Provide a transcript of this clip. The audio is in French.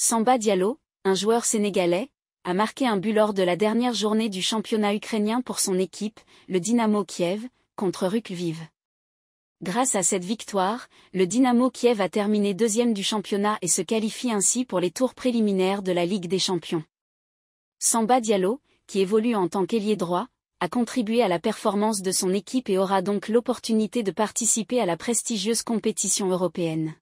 Samba Diallo, un joueur sénégalais, a marqué un but lors de la dernière journée du championnat ukrainien pour son équipe, le Dynamo Kiev, contre Rukviv. Grâce à cette victoire, le Dynamo Kiev a terminé deuxième du championnat et se qualifie ainsi pour les tours préliminaires de la Ligue des Champions. Samba Diallo, qui évolue en tant qu'ailier droit, a contribué à la performance de son équipe et aura donc l'opportunité de participer à la prestigieuse compétition européenne.